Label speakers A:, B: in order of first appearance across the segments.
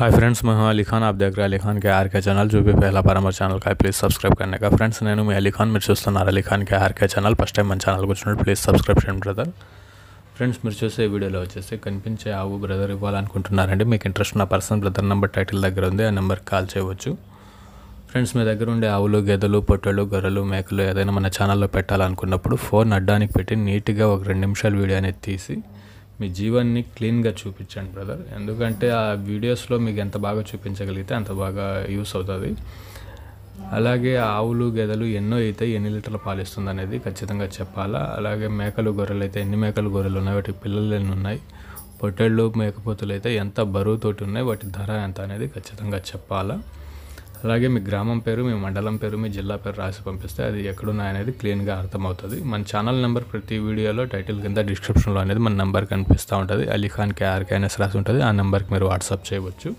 A: hi friends మేము అలీఖాన్ ఖాన్ ఆప్ దగ్గర Ali K RK channel చూపి పహలా పరమర్ ఛానల్ కా ప్లీజ్ సబ్స్క్రైబ్ కన్నా కా ఫ్రెండ్స్ నేను మీ అలీ మీరు చూస్తున్నారు Ali K RK channel first time మన ఛానల్కి వచ్చినట్టు ప్లీజ్ సబ్స్క్రైబ్ చేయండి బ్రదర్
B: ఫ్రెండ్స్ మీరు చూసే వీడియోలో వచ్చేసి కనిపించే ఆవు బ్రదర్ ఇవ్వాలనుకుంటున్నారండి మీకు ఇంట్రెస్ట్ ఉన్న పర్సన్ బ్రదర్ నెంబర్ టైటిల్ దగ్గర ఉంది ఆ నెంబర్కి కాల్ చేయవచ్చు ఫ్రెండ్స్ మీ దగ్గర ఉండే ఆవులు గేదెలు పొట్టెలు గొర్రెలు మేకలు ఏదైనా మన ఛానల్లో పెట్టాలనుకున్నప్పుడు ఫోన్ అడ్డానికి పెట్టి నీట్గా ఒక రెండు నిమిషాల వీడియో అనేది తీసి మీ జీవాన్ని క్లీన్గా చూపించండి బ్రదర్ ఎందుకంటే ఆ వీడియోస్లో మీకు ఎంత బాగా చూపించగలిగితే అంత బాగా యూస్ అవుతుంది అలాగే ఆవులు గెదలు ఎన్నో అయితే ఎన్ని లీటర్ల పాలిస్తుంది అనేది ఖచ్చితంగా చెప్పాలా అలాగే మేకలు గొర్రెలు అయితే ఎన్ని మేకలు గొర్రెలు ఉన్నాయి వాటి పిల్లలు ఎన్ని ఉన్నాయి పొట్టేళ్ళు మేకపోతులు అయితే ఎంత బరువుతోటి ఉన్నాయి వాటి ధర ఎంత అనేది ఖచ్చితంగా చెప్పాలా అలాగే మీ గ్రామం పేరు మీ మండలం పేరు మీ జిల్లా పేరు రాసి పంపిస్తే అది ఎక్కడున్నాయనేది క్లీన్గా అర్థమవుతుంది మన ఛానల్ నెంబర్ ప్రతి వీడియోలో టైటిల్ కింద డిస్క్రిప్షన్లో అనేది మన నెంబర్ కనిపిస్తూ ఉంటుంది అలీఖాన్ కేఆర్కేఎన్ఎస్ రాసి ఉంటుంది ఆ నెంబర్కి మీరు వాట్సాప్ చేయవచ్చు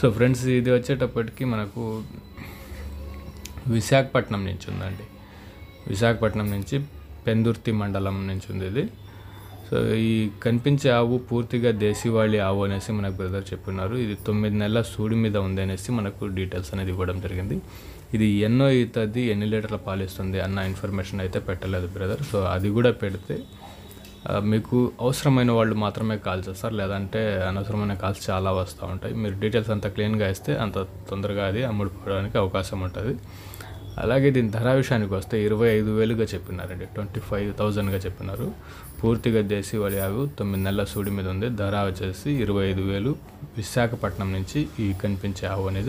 B: సో ఫ్రెండ్స్ ఇది వచ్చేటప్పటికి మనకు విశాఖపట్నం నుంచి ఉందండి విశాఖపట్నం నుంచి పెందుర్తి మండలం నుంచి ఉంది ఇది సో ఈ కనిపించే ఆవు పూర్తిగా దేశీవాళి ఆవు అనేసి మనకు బ్రదర్ చెప్పున్నారు ఇది తొమ్మిది నెలల సూడి మీద ఉంది అనేసి మనకు డీటెయిల్స్ అనేది ఇవ్వడం జరిగింది ఇది ఎన్నో ఇతది ఎన్ని లీటర్ల పాలిస్తుంది అన్న ఇన్ఫర్మేషన్ అయితే పెట్టలేదు బ్రదర్ సో అది కూడా పెడితే మీకు అవసరమైన వాళ్ళు మాత్రమే కాల్ చేస్తారు లేదంటే అనవసరమైన కాల్స్ చాలా వస్తూ ఉంటాయి మీరు డీటెయిల్స్ అంత క్లీన్గా ఇస్తే అంత తొందరగా అది అమ్ముడుపోవడానికి అవకాశం ఉంటుంది అలాగే దీని ధర విషయానికి వస్తే ఇరవై ఐదు వేలుగా చెప్పినారండి ట్వంటీ ఫైవ్ థౌజండ్గా చెప్పినారు పూర్తిగా దేశీవాళి ఆవు తొమ్మిది నెలల సూడి మీద ఉంది ధర వచ్చేసి ఇరవై ఐదు వేలు విశాఖపట్నం నుంచి ఈ కనిపించే ఆవు అనేది